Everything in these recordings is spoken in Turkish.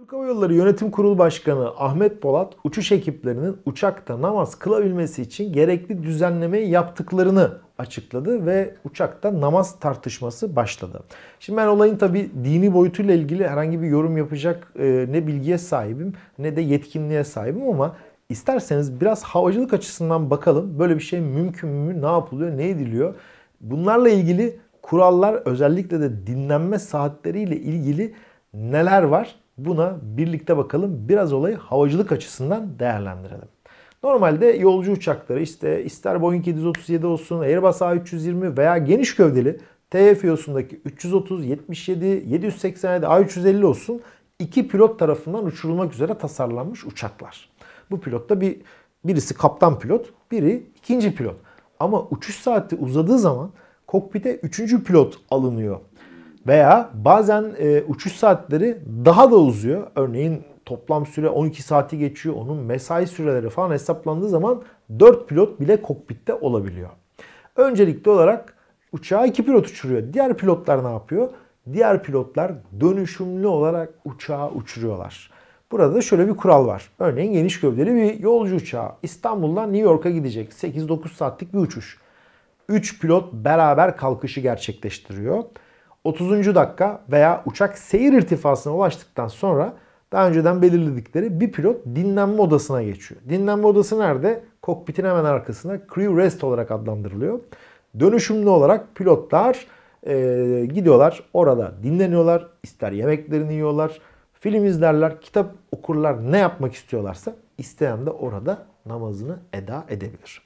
Türk Hava Yolları Yönetim Kurulu Başkanı Ahmet Polat uçuş ekiplerinin uçakta namaz kılabilmesi için gerekli düzenlemeyi yaptıklarını açıkladı ve uçakta namaz tartışması başladı. Şimdi ben olayın tabi dini boyutuyla ilgili herhangi bir yorum yapacak e, ne bilgiye sahibim ne de yetkinliğe sahibim ama isterseniz biraz havacılık açısından bakalım böyle bir şey mümkün mü ne yapılıyor ne ediliyor. Bunlarla ilgili kurallar özellikle de dinlenme saatleriyle ilgili neler var Buna birlikte bakalım. Biraz olayı havacılık açısından değerlendirelim. Normalde yolcu uçakları işte ister Boeing 737 olsun, Airbus A320 veya geniş gövdeli TFIOS'undaki yosundaki 330, 77, 787, A350 olsun iki pilot tarafından uçurulmak üzere tasarlanmış uçaklar. Bu pilotta bir birisi kaptan pilot, biri ikinci pilot. Ama uçuş saati uzadığı zaman kokpite üçüncü pilot alınıyor veya bazen e, uçuş saatleri daha da uzuyor. Örneğin toplam süre 12 saati geçiyor. Onun mesai süreleri falan hesaplandığı zaman 4 pilot bile kokpitte olabiliyor. Öncelikli olarak uçağa 2 pilot uçuruyor. Diğer pilotlar ne yapıyor? Diğer pilotlar dönüşümlü olarak uçağı uçuruyorlar. Burada da şöyle bir kural var. Örneğin geniş gövdeli bir yolcu uçağı İstanbul'dan New York'a gidecek. 8-9 saatlik bir uçuş. 3 pilot beraber kalkışı gerçekleştiriyor. 30. dakika veya uçak seyir irtifasına ulaştıktan sonra daha önceden belirledikleri bir pilot dinlenme odasına geçiyor. Dinlenme odası nerede? Kokpitin hemen arkasına crew rest olarak adlandırılıyor. Dönüşümlü olarak pilotlar e, gidiyorlar orada dinleniyorlar. İster yemeklerini yiyorlar, film izlerler, kitap okurlar ne yapmak istiyorlarsa isteyen de orada namazını eda edebilir.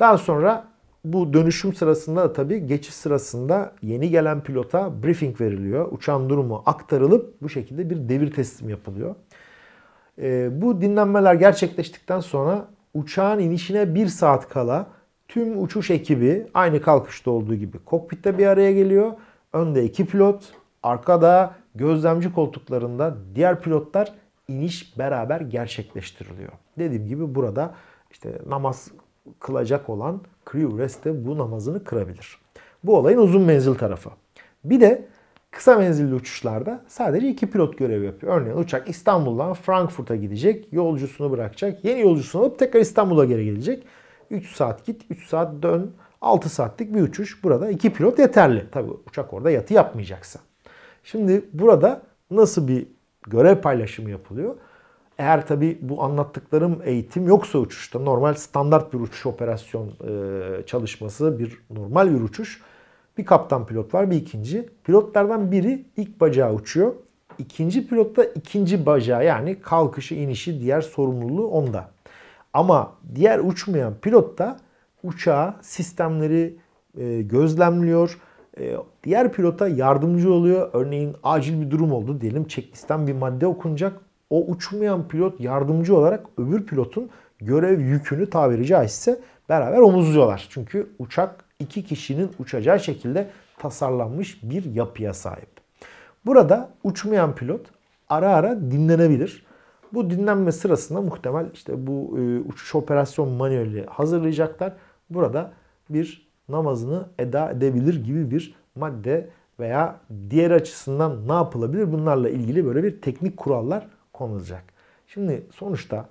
Daha sonra bu dönüşüm sırasında da tabii geçiş sırasında yeni gelen pilota briefing veriliyor. Uçağın durumu aktarılıp bu şekilde bir devir teslim yapılıyor. E, bu dinlenmeler gerçekleştikten sonra uçağın inişine bir saat kala tüm uçuş ekibi aynı kalkışta olduğu gibi kokpitte bir araya geliyor. Önde iki pilot, arkada gözlemci koltuklarında diğer pilotlar iniş beraber gerçekleştiriliyor. Dediğim gibi burada işte namaz kılacak olan Kriures de bu namazını kırabilir. Bu olayın uzun menzil tarafı. Bir de kısa menzilli uçuşlarda sadece iki pilot görev yapıyor. Örneğin uçak İstanbul'dan Frankfurt'a gidecek, yolcusunu bırakacak, yeni yolcusunu alıp tekrar İstanbul'a geri gelecek. 3 saat git, 3 saat dön, 6 saatlik bir uçuş. Burada iki pilot yeterli. Tabi uçak orada yatı yapmayacaksa. Şimdi burada nasıl bir görev paylaşımı yapılıyor? Eğer tabi bu anlattıklarım eğitim yoksa uçuşta normal standart bir uçuş operasyon e, çalışması bir normal bir uçuş. Bir kaptan pilot var bir ikinci. Pilotlardan biri ilk bacağı uçuyor. İkinci pilot da ikinci bacağı yani kalkışı inişi diğer sorumluluğu onda. Ama diğer uçmayan pilot da uçağı sistemleri e, gözlemliyor. E, diğer pilota yardımcı oluyor. Örneğin acil bir durum oldu diyelim çeklisten bir madde okunacak o uçmayan pilot yardımcı olarak öbür pilotun görev yükünü tabiri caizse beraber omuzluyorlar. Çünkü uçak iki kişinin uçacağı şekilde tasarlanmış bir yapıya sahip. Burada uçmayan pilot ara ara dinlenebilir. Bu dinlenme sırasında muhtemel işte bu e, uçuş operasyon manueli hazırlayacaklar. Burada bir namazını eda edebilir gibi bir madde veya diğer açısından ne yapılabilir bunlarla ilgili böyle bir teknik kurallar konulacak. Şimdi sonuçta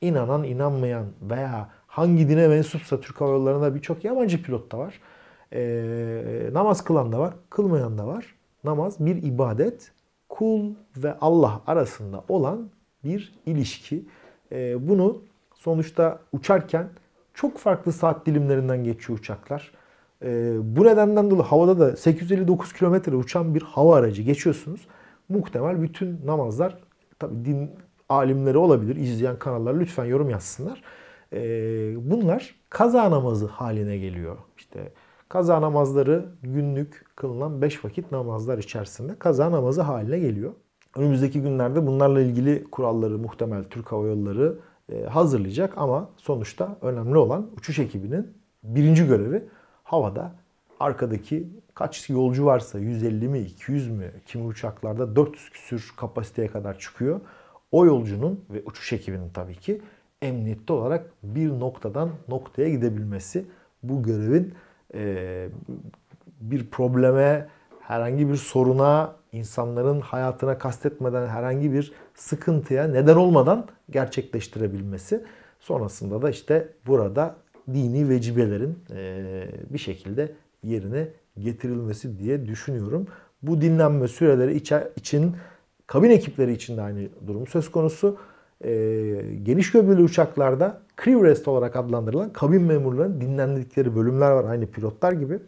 inanan inanmayan veya hangi dine mensupsa Türk Hava Yolları'nda birçok yabancı pilot da var. Ee, namaz kılan da var, kılmayan da var. Namaz bir ibadet, kul ve Allah arasında olan bir ilişki. Ee, bunu sonuçta uçarken çok farklı saat dilimlerinden geçiyor uçaklar. Ee, bu nedenden dolayı havada da 859 kilometre uçan bir hava aracı geçiyorsunuz. Muhtemel bütün namazlar Tabii din alimleri olabilir. izleyen kanallar lütfen yorum yazsınlar. E, bunlar kaza namazı haline geliyor. İşte kaza namazları günlük kılınan 5 vakit namazlar içerisinde kaza namazı haline geliyor. Önümüzdeki günlerde bunlarla ilgili kuralları muhtemel Türk Hava Yolları e, hazırlayacak ama sonuçta önemli olan uçuş ekibinin birinci görevi havada arkadaki kaç yolcu varsa 150 mi 200 mü kimi uçaklarda 400 küsür kapasiteye kadar çıkıyor. O yolcunun ve uçuş ekibinin tabii ki emniyette olarak bir noktadan noktaya gidebilmesi bu görevin e, bir probleme, herhangi bir soruna, insanların hayatına kastetmeden herhangi bir sıkıntıya neden olmadan gerçekleştirebilmesi. Sonrasında da işte burada dini vecibelerin e, bir şekilde yerine getirilmesi diye düşünüyorum. Bu dinlenme süreleri için kabin ekipleri için de aynı durum söz konusu. Ee, geniş gövdeli uçaklarda crew rest olarak adlandırılan kabin memurlarının dinlendikleri bölümler var aynı pilotlar gibi.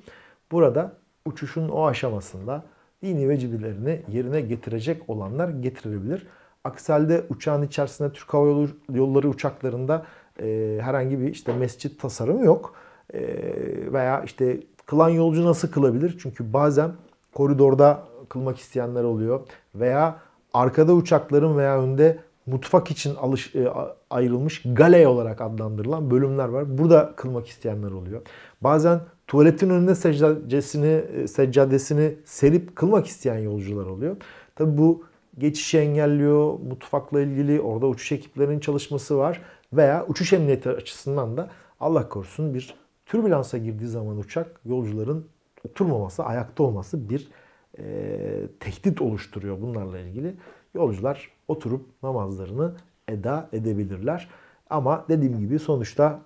Burada uçuşun o aşamasında dini vecibelerini yerine getirecek olanlar getirilebilir. Akselde uçağın içerisinde Türk Hava Yolları uçaklarında e, herhangi bir işte mescit tasarımı yok. E, veya işte Kılan yolcu nasıl kılabilir? Çünkü bazen koridorda kılmak isteyenler oluyor. Veya arkada uçakların veya önde mutfak için alış, e, ayrılmış gale olarak adlandırılan bölümler var. Burada kılmak isteyenler oluyor. Bazen tuvaletin önünde seccadesini, e, seccadesini serip kılmak isteyen yolcular oluyor. Tabi bu geçişi engelliyor, mutfakla ilgili orada uçuş ekiplerinin çalışması var veya uçuş emniyeti açısından da Allah korusun bir Türbülansa girdiği zaman uçak yolcuların oturmaması, ayakta olması bir e, tehdit oluşturuyor bunlarla ilgili. Yolcular oturup namazlarını eda edebilirler. Ama dediğim gibi sonuçta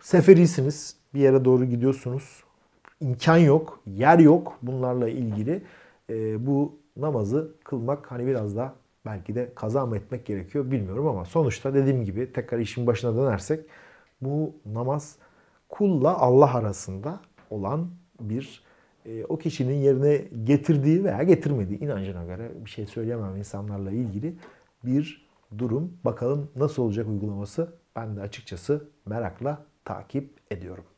seferisiniz. Bir yere doğru gidiyorsunuz. İmkan yok, yer yok bunlarla ilgili. E, bu namazı kılmak hani biraz da belki de kaza mı etmek gerekiyor bilmiyorum ama sonuçta dediğim gibi tekrar işin başına dönersek bu namaz kulla Allah arasında olan bir e, o kişinin yerine getirdiği veya getirmediği inancına göre bir şey söyleyemem insanlarla ilgili bir durum. Bakalım nasıl olacak uygulaması ben de açıkçası merakla takip ediyorum.